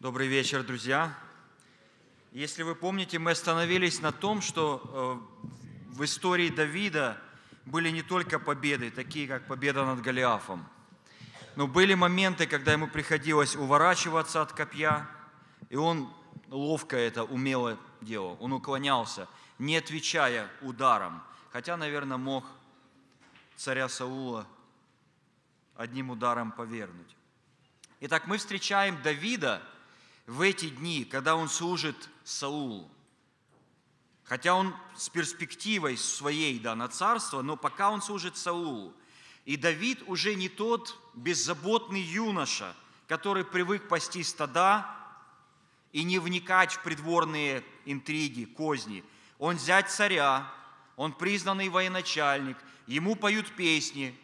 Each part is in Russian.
Добрый вечер, друзья. Если вы помните, мы остановились на том, что э, в истории Давида были не только победы, такие как победа над Голиафом, но были моменты, когда ему приходилось уворачиваться от копья, и он ловко это умело делал, он уклонялся, не отвечая ударом, хотя, наверное, мог царя Саула одним ударом повернуть. Итак, мы встречаем Давида – в эти дни, когда он служит Саулу, хотя он с перспективой своей да, на царство, но пока он служит Саулу, и Давид уже не тот беззаботный юноша, который привык пасти стада и не вникать в придворные интриги, козни. Он зять царя, он признанный военачальник, ему поют песни.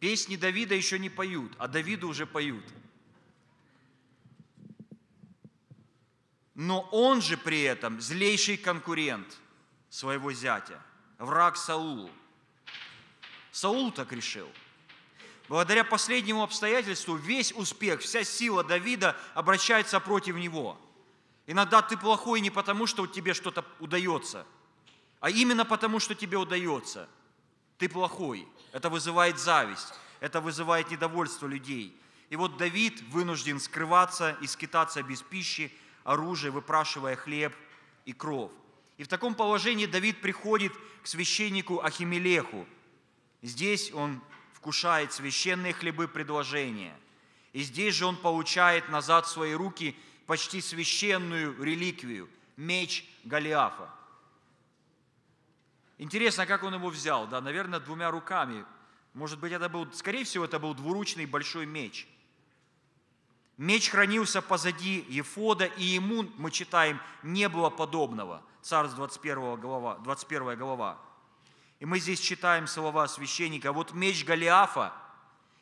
Песни Давида еще не поют, а Давиду уже поют – но он же при этом злейший конкурент своего зятя, враг Саулу. Саул так решил. Благодаря последнему обстоятельству весь успех, вся сила Давида обращается против него. Иногда ты плохой не потому, что тебе что-то удается, а именно потому, что тебе удается. Ты плохой. Это вызывает зависть, это вызывает недовольство людей. И вот Давид вынужден скрываться и скитаться без пищи – оружие, выпрашивая хлеб и кров. И в таком положении Давид приходит к священнику Ахимелеху. Здесь он вкушает священные хлебы предложения. И здесь же он получает назад в свои руки почти священную реликвию – меч Голиафа. Интересно, как он его взял, да, наверное, двумя руками. Может быть, это был, скорее всего, это был двуручный большой меч – Меч хранился позади Ефода, и ему, мы читаем, не было подобного. Царств 21 глава. 21 глава. И мы здесь читаем слова священника. Вот меч Голиафа,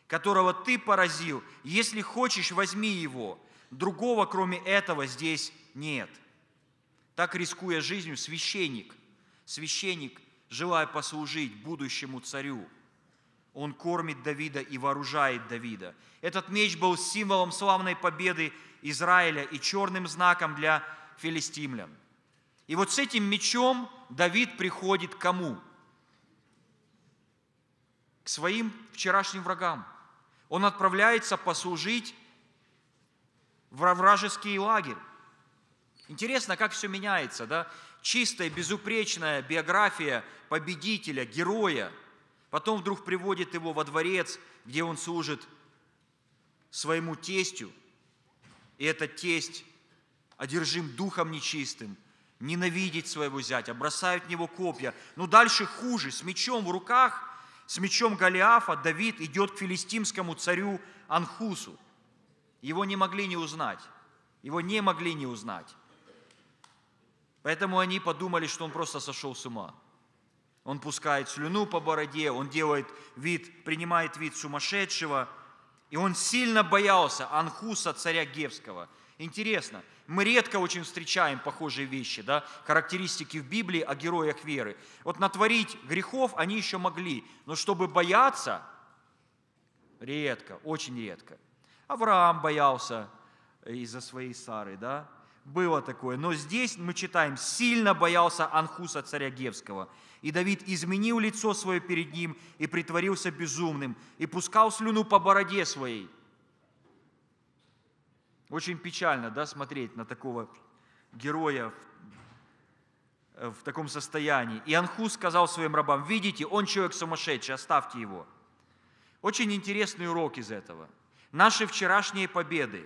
которого ты поразил, если хочешь, возьми его. Другого, кроме этого, здесь нет. Так, рискуя жизнью, священник, священник, желая послужить будущему царю – он кормит Давида и вооружает Давида. Этот меч был символом славной победы Израиля и черным знаком для филистимлян. И вот с этим мечом Давид приходит к кому? К своим вчерашним врагам. Он отправляется послужить в вражеский лагерь. Интересно, как все меняется, да? Чистая, безупречная биография победителя, героя – Потом вдруг приводит его во дворец, где он служит своему тестю, и этот тесть одержим духом нечистым, ненавидеть своего зятя, бросают в него копья. Но ну, дальше хуже, с мечом в руках, с мечом Голиафа Давид идет к филистимскому царю Анхусу. Его не могли не узнать, его не могли не узнать. Поэтому они подумали, что он просто сошел с ума – он пускает слюну по бороде, он делает вид, принимает вид сумасшедшего. И он сильно боялся Анхуса, царя Гевского. Интересно, мы редко очень встречаем похожие вещи, да, характеристики в Библии о героях веры. Вот натворить грехов они еще могли, но чтобы бояться, редко, очень редко. Авраам боялся из-за своей Сары, да, было такое. Но здесь мы читаем, сильно боялся Анхуса царя Гевского – и Давид изменил лицо свое перед ним и притворился безумным, и пускал слюну по бороде своей. Очень печально да, смотреть на такого героя в, в таком состоянии. И Анху сказал своим рабам, видите, он человек сумасшедший, оставьте его. Очень интересный урок из этого. Наши вчерашние победы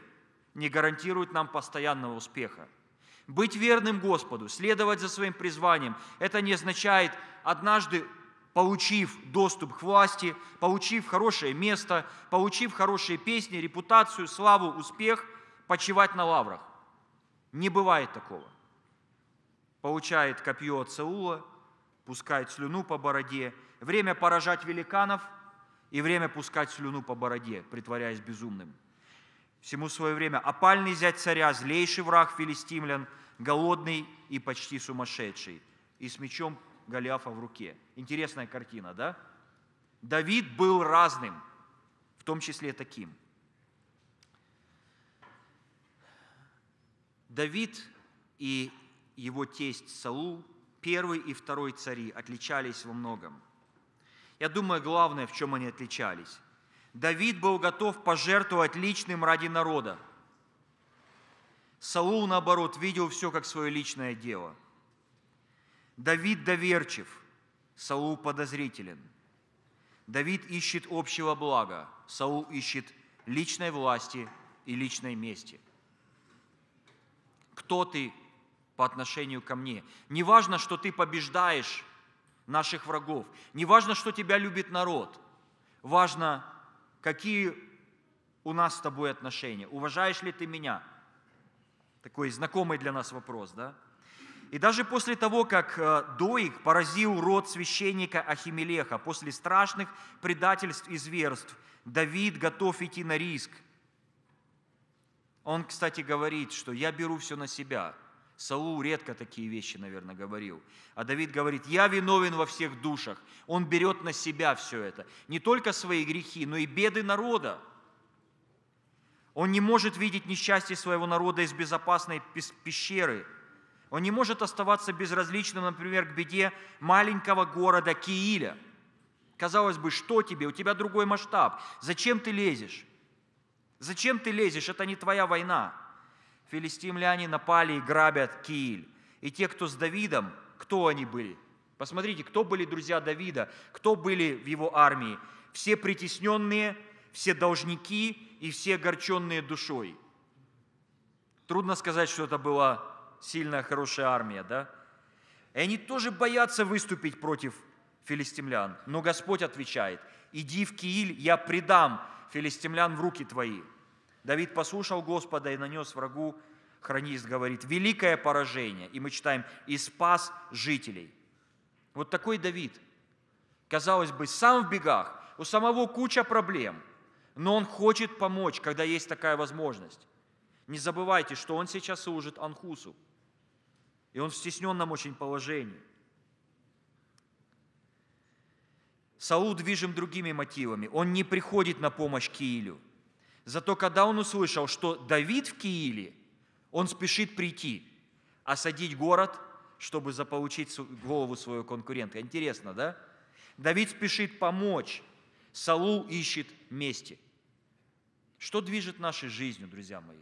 не гарантируют нам постоянного успеха – быть верным Господу, следовать за своим призванием, это не означает однажды получив доступ к власти, получив хорошее место, получив хорошие песни, репутацию, славу, успех, почивать на лаврах. Не бывает такого. Получает копье от Саула, пускает слюну по бороде. Время поражать великанов и время пускать слюну по бороде, притворяясь безумным всему свое время. Опальный зять царя, злейший враг филистимлян, голодный и почти сумасшедший, и с мечом Голиафа в руке. Интересная картина, да? Давид был разным, в том числе таким. Давид и его тесть Салу, первый и второй цари, отличались во многом. Я думаю, главное, в чем они отличались – Давид был готов пожертвовать личным ради народа. Саул, наоборот, видел все как свое личное дело. Давид доверчив, Саул подозрителен. Давид ищет общего блага, Саул ищет личной власти и личной мести. Кто ты по отношению ко мне? Не важно, что ты побеждаешь наших врагов, не важно, что тебя любит народ, важно, какие у нас с тобой отношения, уважаешь ли ты меня? Такой знакомый для нас вопрос, да? И даже после того, как э, Доик поразил род священника Ахимелеха, после страшных предательств и зверств, Давид готов идти на риск. Он, кстати, говорит, что я беру все на себя. Саул редко такие вещи, наверное, говорил. А Давид говорит, я виновен во всех душах. Он берет на себя все это. Не только свои грехи, но и беды народа. Он не может видеть несчастье своего народа из безопасной пещеры. Он не может оставаться безразличным, например, к беде маленького города Кииля. Казалось бы, что тебе? У тебя другой масштаб. Зачем ты лезешь? Зачем ты лезешь? Это не твоя война филистимляне напали и грабят Кииль. И те, кто с Давидом, кто они были? Посмотрите, кто были друзья Давида, кто были в его армии. Все притесненные, все должники и все огорченные душой. Трудно сказать, что это была сильная, хорошая армия, да? И они тоже боятся выступить против филистимлян. Но Господь отвечает, иди в Кииль, я предам филистимлян в руки твои. Давид послушал Господа и нанес врагу, хронист говорит, великое поражение. И мы читаем, и спас жителей. Вот такой Давид. Казалось бы, сам в бегах, у самого куча проблем, но он хочет помочь, когда есть такая возможность. Не забывайте, что он сейчас служит Анхусу, и он в стесненном очень положении. Саул движим другими мотивами. Он не приходит на помощь Киилю – Зато когда он услышал, что Давид в Кииле, он спешит прийти, осадить город, чтобы заполучить голову своего конкурента. Интересно, да? Давид спешит помочь, Саул ищет мести. Что движет нашей жизнью, друзья мои?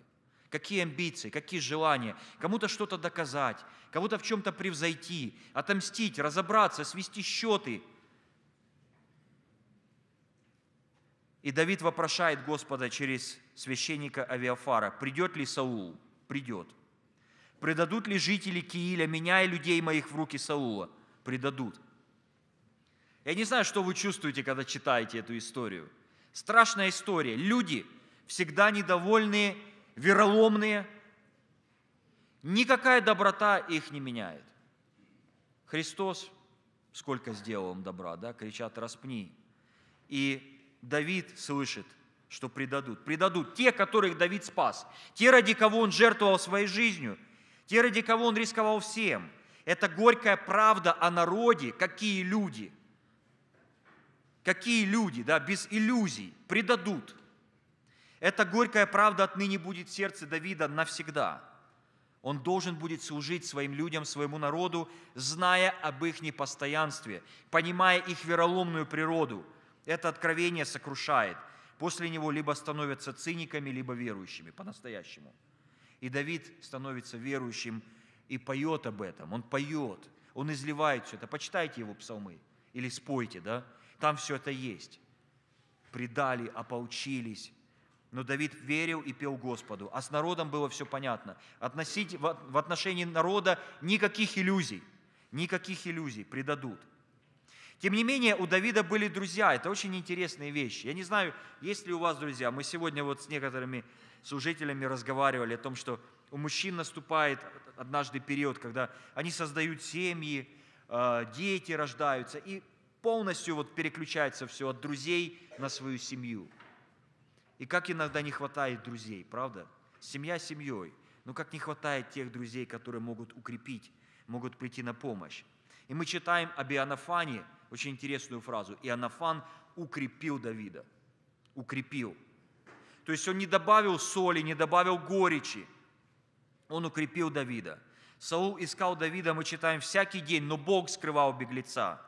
Какие амбиции, какие желания? Кому-то что-то доказать, кому-то в чем-то превзойти, отомстить, разобраться, свести счеты – И Давид вопрошает Господа через священника Авиафара, придет ли Саул? Придет. Предадут ли жители Кииля меня и людей моих в руки Саула? Предадут. Я не знаю, что вы чувствуете, когда читаете эту историю. Страшная история. Люди всегда недовольные, вероломные. Никакая доброта их не меняет. Христос, сколько сделал им добра, да, кричат, распни. И Давид слышит, что предадут. Предадут те, которых Давид спас, те, ради кого он жертвовал своей жизнью, те, ради кого он рисковал всем. Это горькая правда о народе, какие люди. Какие люди, да, без иллюзий, предадут. Эта горькая правда отныне будет в сердце Давида навсегда. Он должен будет служить своим людям, своему народу, зная об их непостоянстве, понимая их вероломную природу – это откровение сокрушает. После него либо становятся циниками, либо верующими по-настоящему. И Давид становится верующим и поет об этом. Он поет, он изливает все это. Почитайте его псалмы или спойте, да? Там все это есть. Предали, опоучились. Но Давид верил и пел Господу. А с народом было все понятно. Относить, в отношении народа никаких иллюзий. Никаких иллюзий предадут. Тем не менее, у Давида были друзья. Это очень интересные вещи. Я не знаю, есть ли у вас друзья. Мы сегодня вот с некоторыми служителями разговаривали о том, что у мужчин наступает однажды период, когда они создают семьи, э, дети рождаются, и полностью вот переключается все от друзей на свою семью. И как иногда не хватает друзей, правда? Семья семьей. Но как не хватает тех друзей, которые могут укрепить, могут прийти на помощь. И мы читаем о Бианафане – очень интересную фразу. И Анафан укрепил Давида. Укрепил. То есть он не добавил соли, не добавил горечи. Он укрепил Давида. Саул искал Давида, мы читаем, всякий день, но Бог скрывал беглеца.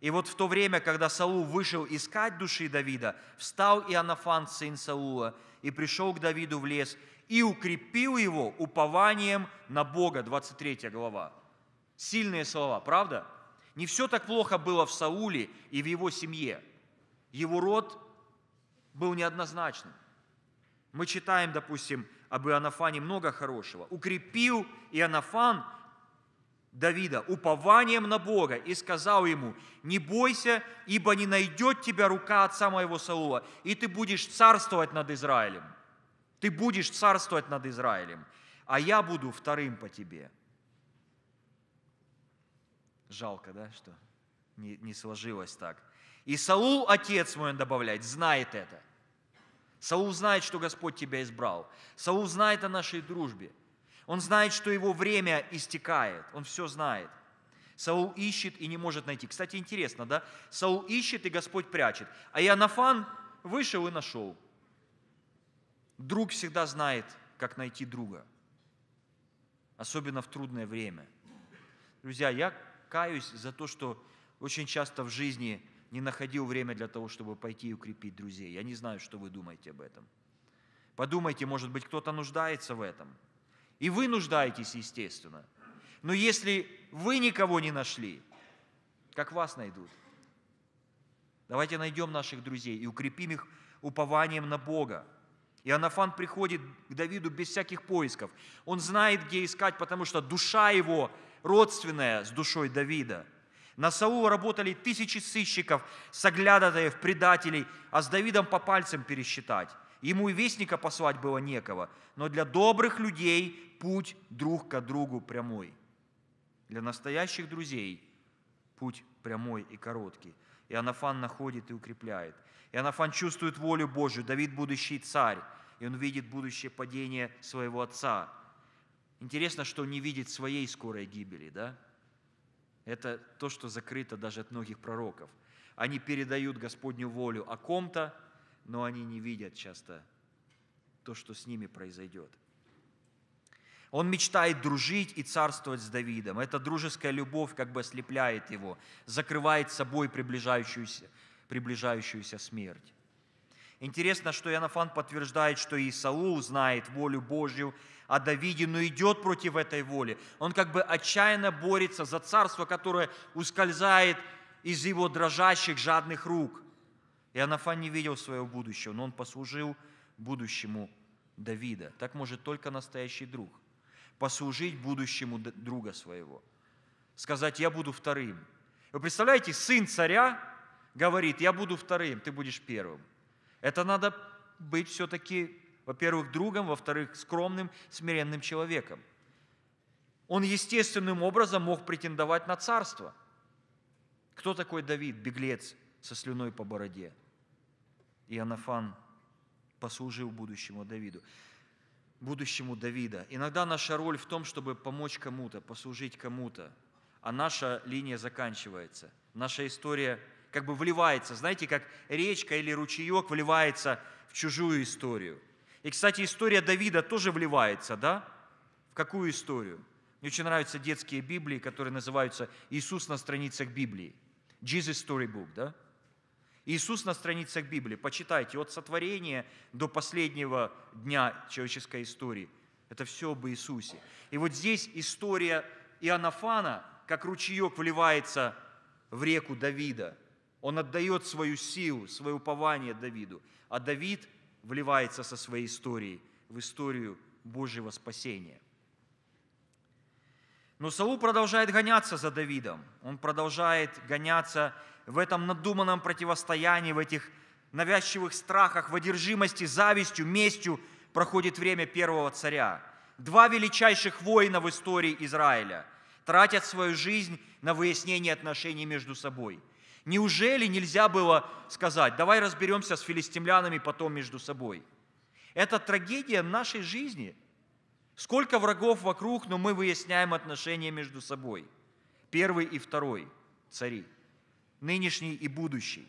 И вот в то время, когда Саул вышел искать души Давида, встал Иоаннафан, сын Саула, и пришел к Давиду в лес, и укрепил его упованием на Бога. 23 глава. Сильные слова, правда? Не все так плохо было в Сауле и в его семье. Его род был неоднозначным. Мы читаем, допустим, об Иоаннафане много хорошего. «Укрепил Иоаннафан Давида упованием на Бога и сказал ему, не бойся, ибо не найдет тебя рука отца моего Саула, и ты будешь царствовать над Израилем. Ты будешь царствовать над Израилем, а я буду вторым по тебе. Жалко, да, что не, не сложилось так. И Саул, отец мой, он добавляет, знает это. Саул знает, что Господь тебя избрал. Саул знает о нашей дружбе. Он знает, что его время истекает. Он все знает. Саул ищет и не может найти. Кстати, интересно, да? Саул ищет, и Господь прячет. А Янафан вышел и нашел. Друг всегда знает, как найти друга. Особенно в трудное время. Друзья, я каюсь за то, что очень часто в жизни не находил время для того, чтобы пойти и укрепить друзей. Я не знаю, что вы думаете об этом. Подумайте, может быть, кто-то нуждается в этом. И вы нуждаетесь, естественно. Но если вы никого не нашли, как вас найдут? Давайте найдем наших друзей и укрепим их упованием на Бога. И Анафан приходит к Давиду без всяких поисков. Он знает, где искать, потому что душа его родственное с душой Давида. На Саула работали тысячи сыщиков, соглядатаев, предателей, а с Давидом по пальцам пересчитать. Ему и вестника послать было некого, но для добрых людей путь друг к другу прямой. Для настоящих друзей путь прямой и короткий. И Иоаннафан находит и укрепляет. И Иоаннафан чувствует волю Божию, Давид будущий царь, и он видит будущее падение своего отца – Интересно, что не видит своей скорой гибели, да? Это то, что закрыто даже от многих пророков. Они передают Господню волю о ком-то, но они не видят часто то, что с ними произойдет. Он мечтает дружить и царствовать с Давидом. Эта дружеская любовь как бы ослепляет его, закрывает собой приближающуюся, приближающуюся смерть. Интересно, что Иоаннафан подтверждает, что и Саул знает волю Божью а Давиде, но идет против этой воли. Он как бы отчаянно борется за царство, которое ускользает из его дрожащих, жадных рук. Иоаннафан не видел своего будущего, но он послужил будущему Давида. Так может только настоящий друг. Послужить будущему друга своего. Сказать, я буду вторым. Вы представляете, сын царя говорит, я буду вторым, ты будешь первым. Это надо быть все-таки, во-первых, другом, во-вторых, скромным, смиренным человеком. Он естественным образом мог претендовать на царство. Кто такой Давид, беглец со слюной по бороде? Иоаннафан послужил будущему Давиду. Будущему Давида. Иногда наша роль в том, чтобы помочь кому-то, послужить кому-то, а наша линия заканчивается. Наша история – как бы вливается, знаете, как речка или ручеек вливается в чужую историю. И, кстати, история Давида тоже вливается, да? В какую историю? Мне очень нравятся детские Библии, которые называются «Иисус на страницах Библии». Jesus Storybook, да? Иисус на страницах Библии. Почитайте, от сотворения до последнего дня человеческой истории. Это все об Иисусе. И вот здесь история Иоаннафана, как ручеек вливается в реку Давида – он отдает свою силу, свое упование Давиду. А Давид вливается со своей историей в историю Божьего спасения. Но Саул продолжает гоняться за Давидом. Он продолжает гоняться в этом надуманном противостоянии, в этих навязчивых страхах, в одержимости, завистью, местью проходит время первого царя. Два величайших воина в истории Израиля тратят свою жизнь на выяснение отношений между собой – Неужели нельзя было сказать, давай разберемся с филистимлянами потом между собой? Это трагедия нашей жизни. Сколько врагов вокруг, но мы выясняем отношения между собой. Первый и второй цари, нынешний и будущий.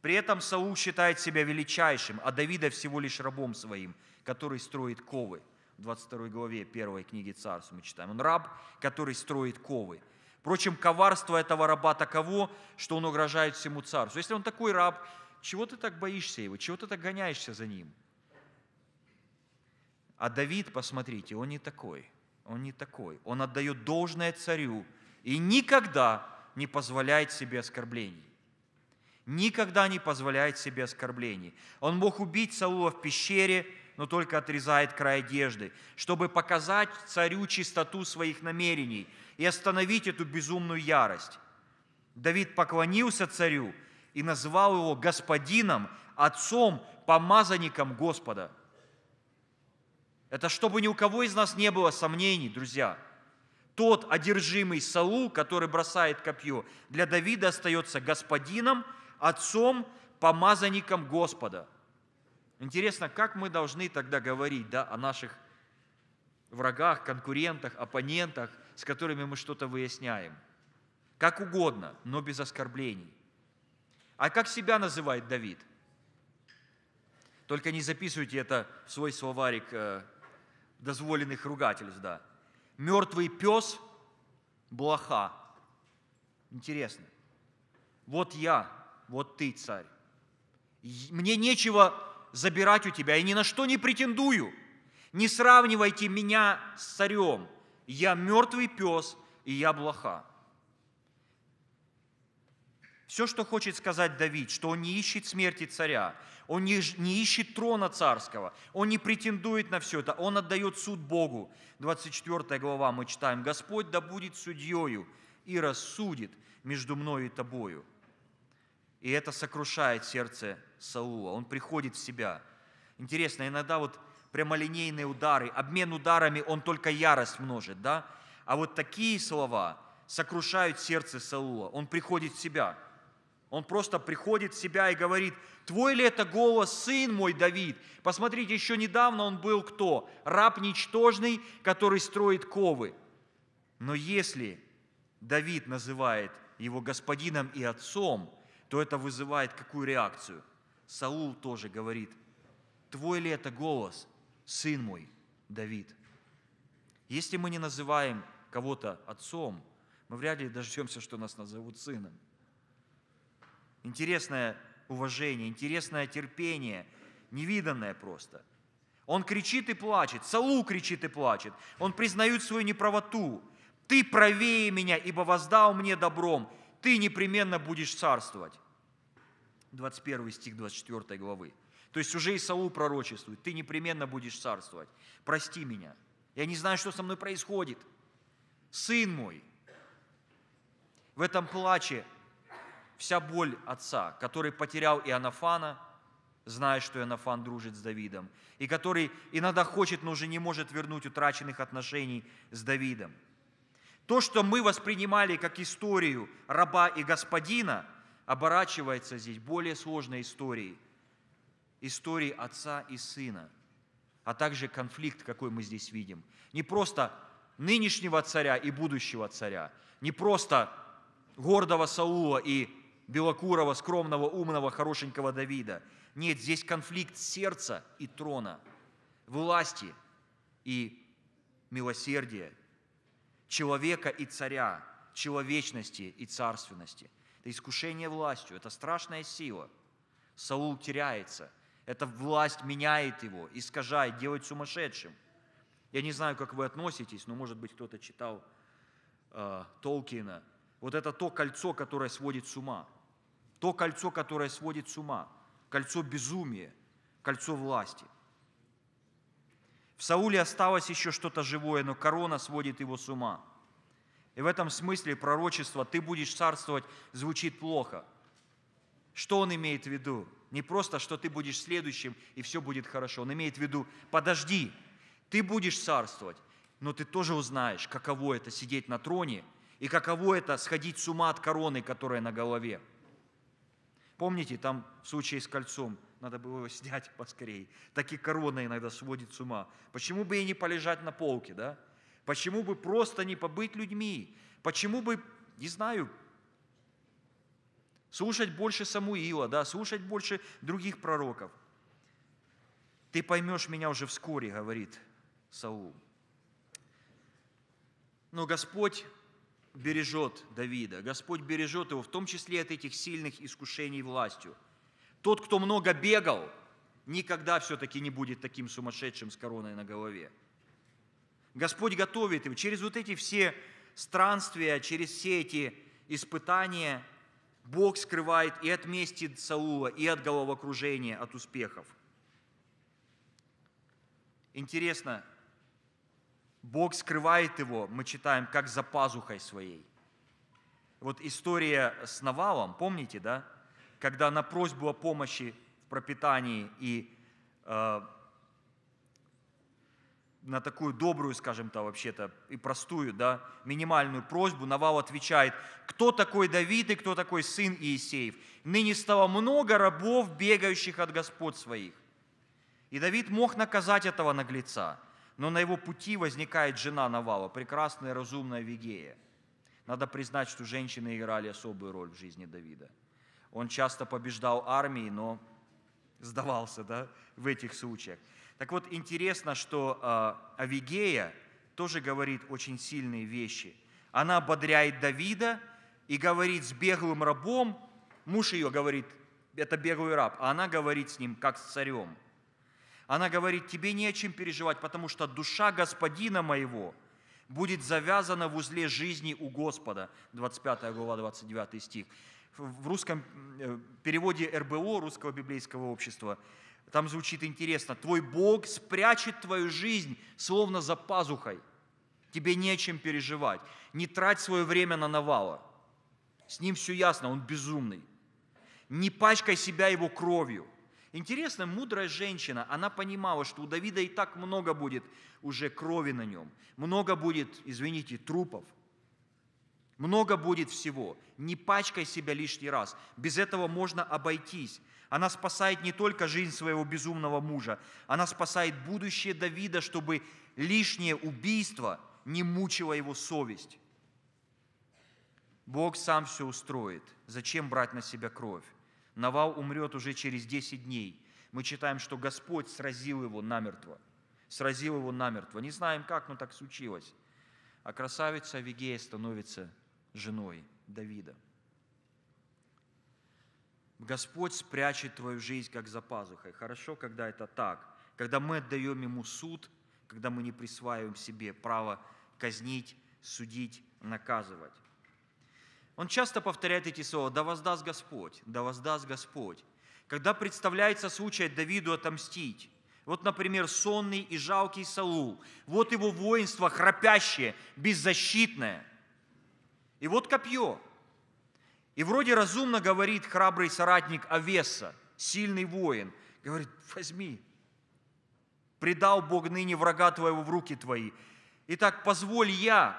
При этом Саул считает себя величайшим, а Давида всего лишь рабом своим, который строит ковы. В 22 главе первой книги Царств мы читаем. Он раб, который строит ковы. Впрочем, коварство этого раба таково, что он угрожает всему царству. Если он такой раб, чего ты так боишься его? Чего ты так гоняешься за ним? А Давид, посмотрите, он не такой. Он не такой. Он отдает должное царю и никогда не позволяет себе оскорблений. Никогда не позволяет себе оскорблений. Он мог убить Саула в пещере, но только отрезает край одежды, чтобы показать царю чистоту своих намерений и остановить эту безумную ярость. Давид поклонился царю и назвал его господином, отцом, помазанником Господа. Это чтобы ни у кого из нас не было сомнений, друзья. Тот одержимый Саул, который бросает копье, для Давида остается господином, отцом, помазанником Господа – Интересно, как мы должны тогда говорить да, о наших врагах, конкурентах, оппонентах, с которыми мы что-то выясняем. Как угодно, но без оскорблений. А как себя называет Давид? Только не записывайте это в свой словарик э, дозволенных ругательств, да. Мертвый пес – блоха. Интересно. Вот я, вот ты, царь. Мне нечего забирать у тебя, и ни на что не претендую. Не сравнивайте меня с царем. Я мертвый пес, и я блоха. Все, что хочет сказать Давид, что он не ищет смерти царя, он не, не ищет трона царского, он не претендует на все это, он отдает суд Богу. 24 глава мы читаем, «Господь да будет судьею и рассудит между мною и тобою». И это сокрушает сердце Саула. Он приходит в себя. Интересно, иногда вот прямолинейные удары, обмен ударами, он только ярость множит, да? А вот такие слова сокрушают сердце Саула. Он приходит в себя. Он просто приходит в себя и говорит, твой ли это голос, сын мой Давид? Посмотрите, еще недавно он был кто? Раб ничтожный, который строит ковы. Но если Давид называет его господином и отцом, то это вызывает какую реакцию? Саул тоже говорит, твой ли это голос, сын мой, Давид? Если мы не называем кого-то отцом, мы вряд ли дождемся, что нас назовут сыном. Интересное уважение, интересное терпение, невиданное просто. Он кричит и плачет, Саул кричит и плачет, он признает свою неправоту. «Ты правее меня, ибо воздал мне добром, ты непременно будешь царствовать. 21 стих 24 главы. То есть уже Исау пророчествует, ты непременно будешь царствовать. Прости меня, я не знаю, что со мной происходит. Сын мой, в этом плаче вся боль отца, который потерял Иоаннафана, зная, что Иоаннафан дружит с Давидом, и который иногда хочет, но уже не может вернуть утраченных отношений с Давидом – то, что мы воспринимали как историю раба и господина, оборачивается здесь более сложной историей. Историей отца и сына, а также конфликт, какой мы здесь видим. Не просто нынешнего царя и будущего царя, не просто гордого Саула и белокурого, скромного, умного, хорошенького Давида. Нет, здесь конфликт сердца и трона, власти и милосердия человека и царя, человечности и царственности. Это искушение властью, это страшная сила. Саул теряется, эта власть меняет его, искажает, делает сумасшедшим. Я не знаю, как вы относитесь, но, может быть, кто-то читал э, Толкина. Вот это то кольцо, которое сводит с ума. То кольцо, которое сводит с ума. Кольцо безумия, кольцо власти – в Сауле осталось еще что-то живое, но корона сводит его с ума. И в этом смысле пророчество «ты будешь царствовать» звучит плохо. Что он имеет в виду? Не просто, что ты будешь следующим, и все будет хорошо. Он имеет в виду, подожди, ты будешь царствовать, но ты тоже узнаешь, каково это сидеть на троне, и каково это сходить с ума от короны, которая на голове. Помните, там в случае с кольцом – надо было его снять поскорей. Так и корона иногда сводит с ума. Почему бы и не полежать на полке, да? Почему бы просто не побыть людьми? Почему бы, не знаю, слушать больше Самуила, да, слушать больше других пророков? Ты поймешь меня уже вскоре, говорит Саул. Но Господь бережет Давида, Господь бережет его, в том числе от этих сильных искушений властью – тот, кто много бегал, никогда все-таки не будет таким сумасшедшим с короной на голове. Господь готовит его через вот эти все странствия, через все эти испытания. Бог скрывает и от мести Саула, и от головокружения, от успехов. Интересно, Бог скрывает его, мы читаем, как за пазухой своей. Вот история с Навалом, помните, да? когда на просьбу о помощи в пропитании и э, на такую добрую, скажем-то, вообще-то, и простую, да, минимальную просьбу, Навал отвечает, кто такой Давид и кто такой сын Иисеев? Ныне стало много рабов, бегающих от господ своих. И Давид мог наказать этого наглеца, но на его пути возникает жена Навала, прекрасная, разумная Вигея. Надо признать, что женщины играли особую роль в жизни Давида – он часто побеждал армии, но сдавался да, в этих случаях. Так вот, интересно, что а, Авигея тоже говорит очень сильные вещи. Она ободряет Давида и говорит с беглым рабом, муж ее говорит, это беглый раб, а она говорит с ним, как с царем. Она говорит, тебе не о чем переживать, потому что душа господина моего будет завязана в узле жизни у Господа. 25 глава, 29 стих в русском э, переводе РБО, Русского библейского общества, там звучит интересно. «Твой Бог спрячет твою жизнь, словно за пазухой. Тебе нечем переживать. Не трать свое время на навала. С ним все ясно, он безумный. Не пачкай себя его кровью». Интересно, мудрая женщина, она понимала, что у Давида и так много будет уже крови на нем, много будет, извините, трупов – много будет всего. Не пачкай себя лишний раз. Без этого можно обойтись. Она спасает не только жизнь своего безумного мужа, она спасает будущее Давида, чтобы лишнее убийство не мучило его совесть. Бог сам все устроит. Зачем брать на себя кровь? Навал умрет уже через 10 дней. Мы читаем, что Господь сразил его намертво. Сразил его намертво. Не знаем как, но так случилось. А красавица Вигея становится женой Давида. Господь спрячет твою жизнь, как за пазухой. Хорошо, когда это так. Когда мы отдаем Ему суд, когда мы не присваиваем себе право казнить, судить, наказывать. Он часто повторяет эти слова «Да воздаст Господь, да воздаст Господь». Когда представляется случай Давиду отомстить, вот, например, сонный и жалкий Саул, вот его воинство храпящее, беззащитное, и вот копье. И вроде разумно говорит храбрый соратник Овеса, сильный воин. Говорит, возьми, предал Бог ныне врага твоего в руки твои. Итак, позволь я,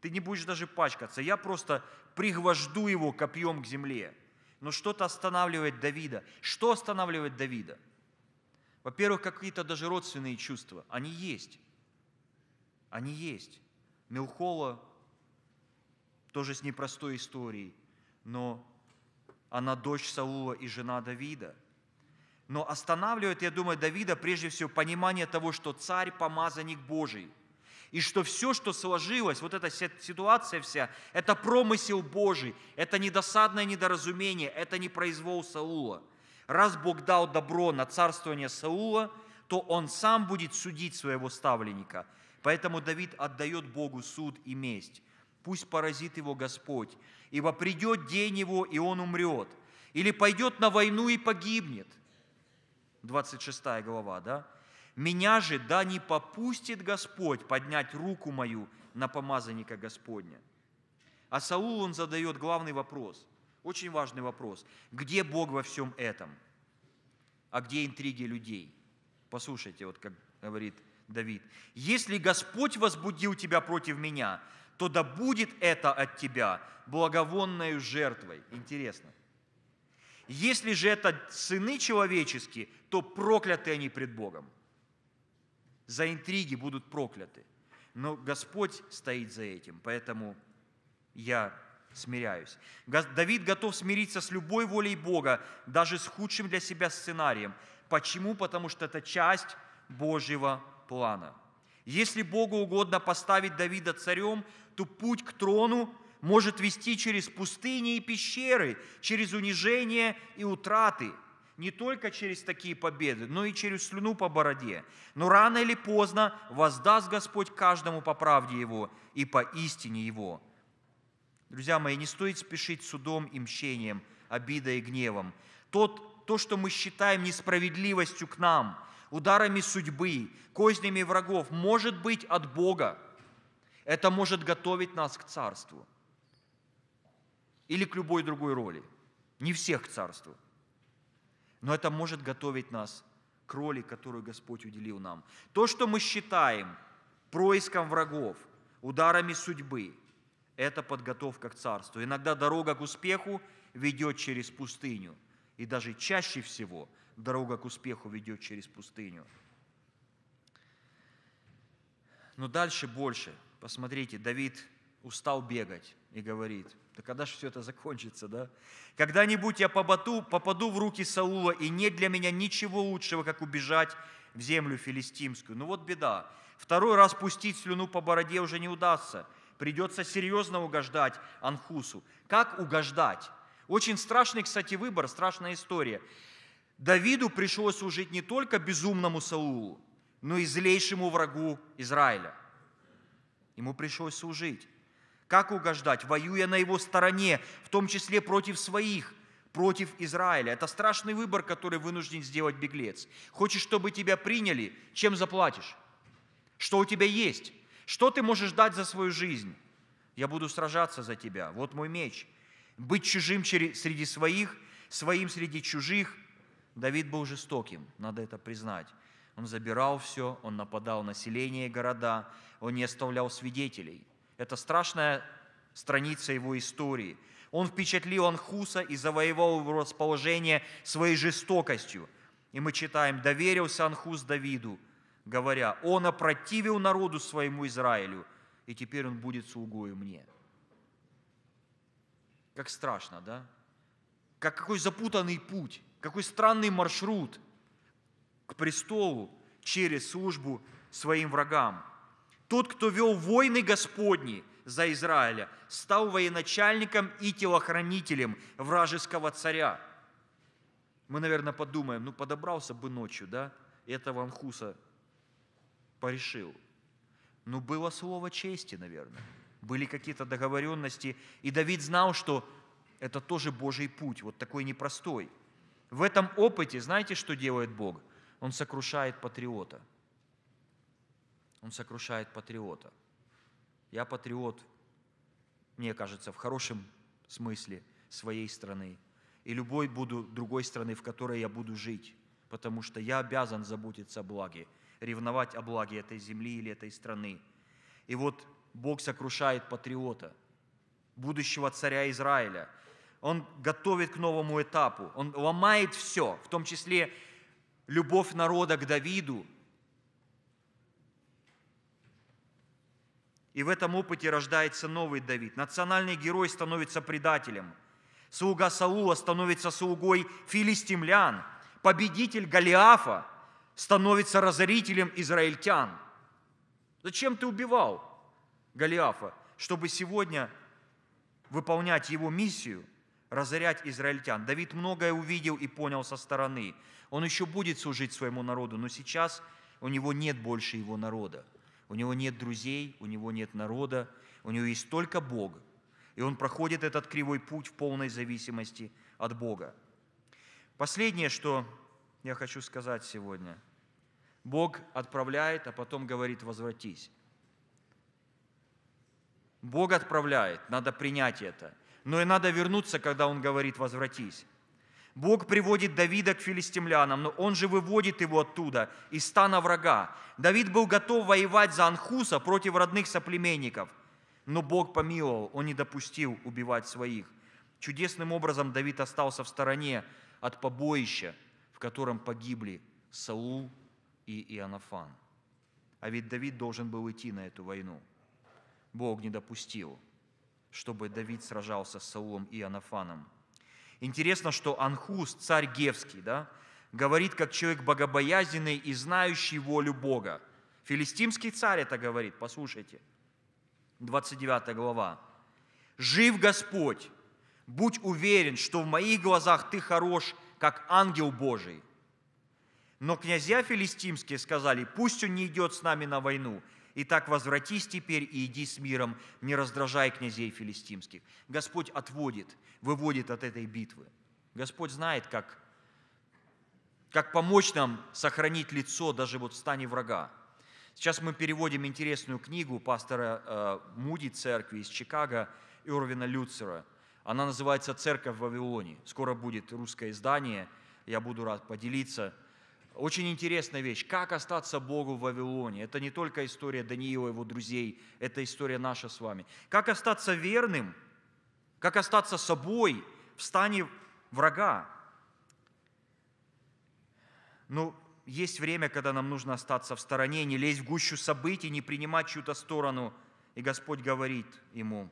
ты не будешь даже пачкаться, я просто пригвожду его копьем к земле. Но что-то останавливает Давида. Что останавливает Давида? Во-первых, какие-то даже родственные чувства. Они есть. Они есть. Милхола, тоже с непростой историей, но она дочь Саула и жена Давида. Но останавливает, я думаю, Давида прежде всего понимание того, что царь – помазанник Божий, и что все, что сложилось, вот эта ситуация вся, это промысел Божий, это недосадное недоразумение, это не произвол Саула. Раз Бог дал добро на царствование Саула, то он сам будет судить своего ставленника. Поэтому Давид отдает Богу суд и месть пусть поразит его Господь, ибо придет день его, и он умрет, или пойдет на войну и погибнет». 26 глава, да? «Меня же да не попустит Господь поднять руку мою на помазанника Господня». А Саул, он задает главный вопрос, очень важный вопрос. Где Бог во всем этом? А где интриги людей? Послушайте, вот как говорит Давид. «Если Господь возбудил тебя против меня, то да будет это от тебя благовонной жертвой. Интересно. Если же это сыны человеческие, то прокляты они пред Богом. За интриги будут прокляты. Но Господь стоит за этим, поэтому я смиряюсь. Давид готов смириться с любой волей Бога, даже с худшим для себя сценарием. Почему? Потому что это часть Божьего плана – если Богу угодно поставить Давида царем, то путь к трону может вести через пустыни и пещеры, через унижение и утраты, не только через такие победы, но и через слюну по бороде. Но рано или поздно воздаст Господь каждому по правде Его и по истине Его. Друзья мои, не стоит спешить судом и мщением, обидой и гневом. Тот, то, что мы считаем несправедливостью к нам – ударами судьбы, кознями врагов, может быть от Бога. Это может готовить нас к царству или к любой другой роли. Не всех к царству. Но это может готовить нас к роли, которую Господь уделил нам. То, что мы считаем происком врагов, ударами судьбы, это подготовка к царству. Иногда дорога к успеху ведет через пустыню. И даже чаще всего – дорога к успеху ведет через пустыню. Но дальше больше. Посмотрите, Давид устал бегать и говорит, да когда же все это закончится, да? Когда-нибудь я попаду, попаду в руки Саула, и нет для меня ничего лучшего, как убежать в землю филистимскую. Ну вот беда. Второй раз пустить слюну по бороде уже не удастся. Придется серьезно угождать Анхусу. Как угождать? Очень страшный, кстати, выбор, страшная история. Давиду пришлось служить не только безумному Саулу, но и злейшему врагу Израиля. Ему пришлось служить. Как угождать? Воюя на его стороне, в том числе против своих, против Израиля. Это страшный выбор, который вынужден сделать беглец. Хочешь, чтобы тебя приняли, чем заплатишь? Что у тебя есть? Что ты можешь дать за свою жизнь? Я буду сражаться за тебя. Вот мой меч. Быть чужим среди своих, своим среди чужих – Давид был жестоким, надо это признать. Он забирал все, он нападал на селения и города, он не оставлял свидетелей. Это страшная страница его истории. Он впечатлил Анхуса и завоевал его расположение своей жестокостью. И мы читаем, доверился Анхус Давиду, говоря, он опротивил народу своему Израилю, и теперь он будет слугой мне. Как страшно, да? Как какой запутанный путь. Какой странный маршрут к престолу через службу своим врагам. Тот, кто вел войны Господни за Израиля, стал военачальником и телохранителем вражеского царя. Мы, наверное, подумаем, ну подобрался бы ночью, да, этого Анхуса порешил. Ну было слово чести, наверное. Были какие-то договоренности. И Давид знал, что это тоже Божий путь, вот такой непростой – в этом опыте, знаете, что делает Бог? Он сокрушает патриота. Он сокрушает патриота. Я патриот, мне кажется, в хорошем смысле своей страны. И любой буду другой страны, в которой я буду жить. Потому что я обязан заботиться о благе, ревновать о благе этой земли или этой страны. И вот Бог сокрушает патриота, будущего царя Израиля – он готовит к новому этапу. Он ломает все, в том числе любовь народа к Давиду. И в этом опыте рождается новый Давид. Национальный герой становится предателем. Слуга Саула становится слугой филистимлян. Победитель Голиафа становится разорителем израильтян. Зачем ты убивал Голиафа? Чтобы сегодня выполнять его миссию – разорять израильтян. Давид многое увидел и понял со стороны. Он еще будет служить своему народу, но сейчас у него нет больше его народа. У него нет друзей, у него нет народа, у него есть только Бог. И он проходит этот кривой путь в полной зависимости от Бога. Последнее, что я хочу сказать сегодня. Бог отправляет, а потом говорит, возвратись. Бог отправляет, надо принять это – но и надо вернуться, когда он говорит «возвратись». Бог приводит Давида к филистимлянам, но он же выводит его оттуда, из стана врага. Давид был готов воевать за Анхуса против родных соплеменников, но Бог помиловал, он не допустил убивать своих. Чудесным образом Давид остался в стороне от побоища, в котором погибли Саул и Иоаннафан. А ведь Давид должен был идти на эту войну. Бог не допустил чтобы Давид сражался с Саулом и Анафаном. Интересно, что Анхус, царь Гевский, да, говорит как человек богобоязненный и знающий волю Бога. Филистимский царь это говорит, послушайте. 29 глава. «Жив Господь, будь уверен, что в моих глазах ты хорош, как ангел Божий». Но князья филистимские сказали, пусть он не идет с нами на войну, Итак, возвратись теперь и иди с миром, не раздражай князей филистимских. Господь отводит, выводит от этой битвы. Господь знает, как, как помочь нам сохранить лицо даже вот в стане врага. Сейчас мы переводим интересную книгу пастора э, Муди церкви из Чикаго Ирвина Люцера. Она называется «Церковь в Вавилоне». Скоро будет русское издание. Я буду рад поделиться – очень интересная вещь. Как остаться Богу в Вавилоне? Это не только история Даниила и его друзей, это история наша с вами. Как остаться верным? Как остаться собой в стане врага? Ну, есть время, когда нам нужно остаться в стороне, не лезть в гущу событий, не принимать чью-то сторону. И Господь говорит ему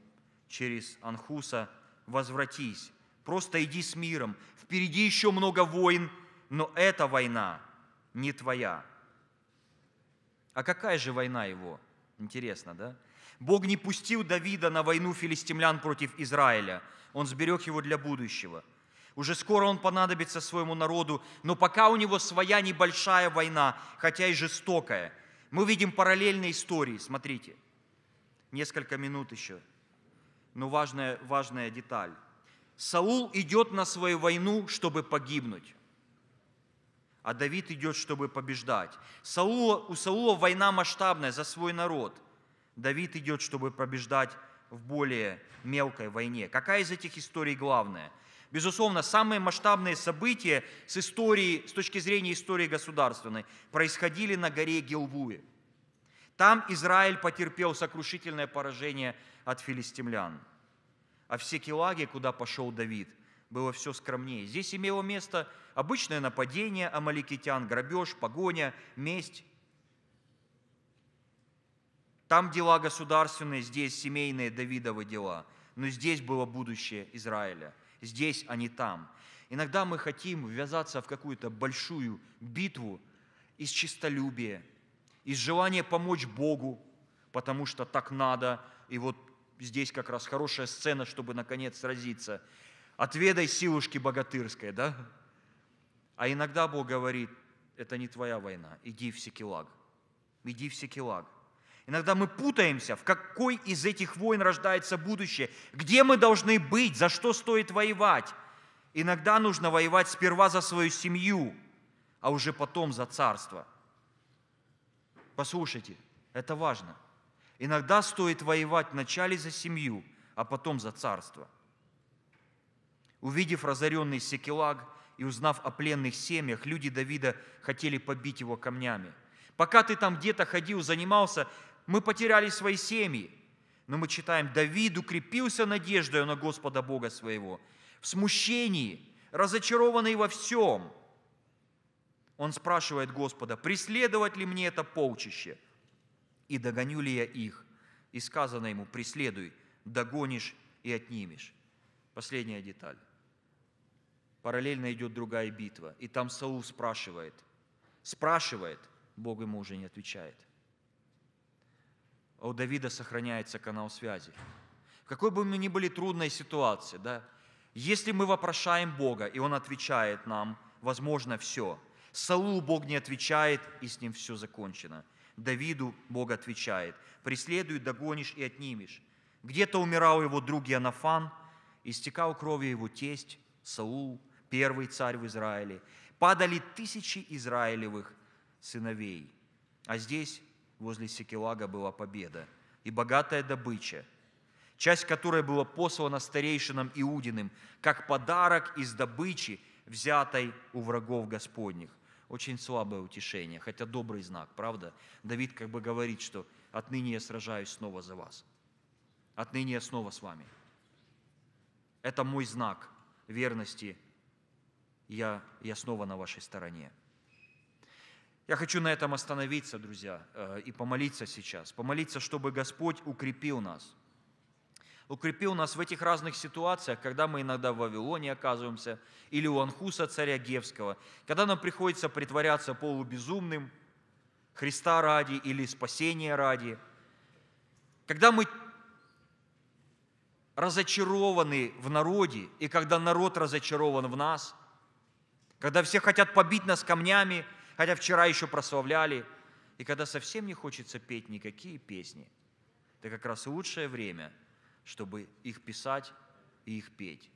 через Анхуса, возвратись, просто иди с миром, впереди еще много войн, но эта война – не твоя. А какая же война его? Интересно, да? Бог не пустил Давида на войну филистимлян против Израиля. Он сберег его для будущего. Уже скоро он понадобится своему народу, но пока у него своя небольшая война, хотя и жестокая. Мы видим параллельные истории, смотрите. Несколько минут еще, но важная, важная деталь. Саул идет на свою войну, чтобы погибнуть а Давид идет, чтобы побеждать. Саула, у Саула война масштабная за свой народ. Давид идет, чтобы побеждать в более мелкой войне. Какая из этих историй главная? Безусловно, самые масштабные события с, истории, с точки зрения истории государственной происходили на горе Гелвуе. Там Израиль потерпел сокрушительное поражение от филистимлян. А в Секелаге, куда пошел Давид – было все скромнее. Здесь имело место обычное нападение амаликитян, грабеж, погоня, месть. Там дела государственные, здесь семейные Давидовы дела. Но здесь было будущее Израиля. Здесь, а не там. Иногда мы хотим ввязаться в какую-то большую битву из чистолюбия, из желания помочь Богу, потому что так надо, и вот здесь как раз хорошая сцена, чтобы наконец сразиться отведай силушки богатырской, да? А иногда Бог говорит, это не твоя война, иди в Секелаг, иди в Секелаг. Иногда мы путаемся, в какой из этих войн рождается будущее, где мы должны быть, за что стоит воевать. Иногда нужно воевать сперва за свою семью, а уже потом за царство. Послушайте, это важно. Иногда стоит воевать вначале за семью, а потом за царство – Увидев разоренный Секелаг и узнав о пленных семьях, люди Давида хотели побить его камнями. Пока ты там где-то ходил, занимался, мы потеряли свои семьи. Но мы читаем, Давид укрепился надеждой на Господа Бога своего. В смущении, разочарованный во всем, он спрашивает Господа, преследовать ли мне это полчище, и догоню ли я их? И сказано ему, преследуй, догонишь и отнимешь. Последняя деталь параллельно идет другая битва. И там Саул спрашивает. Спрашивает, Бог ему уже не отвечает. А у Давида сохраняется канал связи. В какой бы мы ни были трудной ситуации, да, если мы вопрошаем Бога, и Он отвечает нам, возможно, все. Саулу Бог не отвечает, и с ним все закончено. Давиду Бог отвечает. Преследуй, догонишь и отнимешь. Где-то умирал его друг Янафан, истекал кровью его тесть Саул – первый царь в Израиле. Падали тысячи израилевых сыновей. А здесь, возле Секелага, была победа и богатая добыча, часть которой была послана старейшинам Иудиным, как подарок из добычи, взятой у врагов Господних. Очень слабое утешение, хотя добрый знак, правда? Давид как бы говорит, что отныне я сражаюсь снова за вас. Отныне я снова с вами. Это мой знак верности я, я снова на вашей стороне. Я хочу на этом остановиться, друзья, э, и помолиться сейчас. Помолиться, чтобы Господь укрепил нас. Укрепил нас в этих разных ситуациях, когда мы иногда в Вавилоне оказываемся, или у Анхуса царя Гевского, когда нам приходится притворяться полубезумным, Христа ради или спасения ради, когда мы разочарованы в народе, и когда народ разочарован в нас – когда все хотят побить нас камнями, хотя вчера еще прославляли, и когда совсем не хочется петь никакие песни, это как раз лучшее время, чтобы их писать и их петь.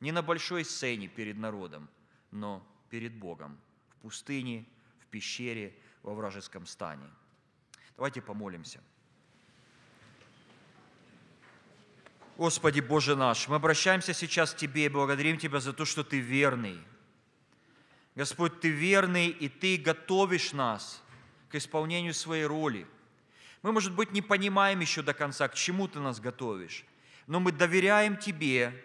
Не на большой сцене перед народом, но перед Богом, в пустыне, в пещере, во вражеском стане. Давайте помолимся. Господи Боже наш, мы обращаемся сейчас к Тебе и благодарим Тебя за то, что Ты верный – Господь, Ты верный, и Ты готовишь нас к исполнению своей роли. Мы, может быть, не понимаем еще до конца, к чему Ты нас готовишь, но мы доверяем Тебе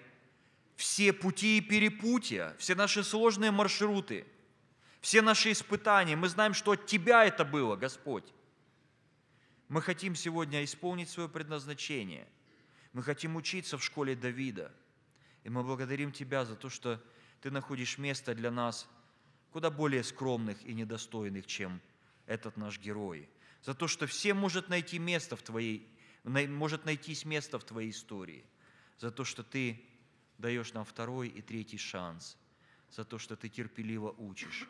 все пути и перепутья, все наши сложные маршруты, все наши испытания. Мы знаем, что от Тебя это было, Господь. Мы хотим сегодня исполнить свое предназначение. Мы хотим учиться в школе Давида. И мы благодарим Тебя за то, что Ты находишь место для нас – куда более скромных и недостойных, чем этот наш герой. За то, что все может найти место в твоей, может найтись место в твоей истории. За то, что ты даешь нам второй и третий шанс. За то, что ты терпеливо учишь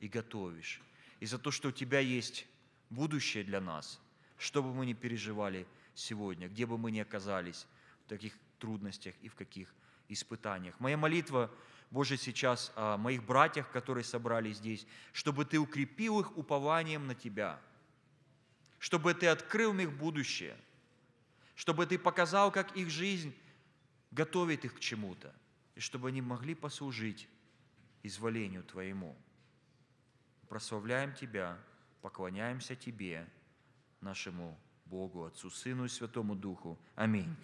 и готовишь. И за то, что у тебя есть будущее для нас, что бы мы ни переживали сегодня, где бы мы ни оказались, в таких трудностях и в каких испытаниях. Моя молитва, Боже, сейчас о а, моих братьях, которые собрались здесь, чтобы Ты укрепил их упованием на Тебя, чтобы Ты открыл им их будущее, чтобы Ты показал, как их жизнь готовит их к чему-то, и чтобы они могли послужить изволению Твоему. Прославляем Тебя, поклоняемся Тебе, нашему Богу, Отцу, Сыну и Святому Духу. Аминь.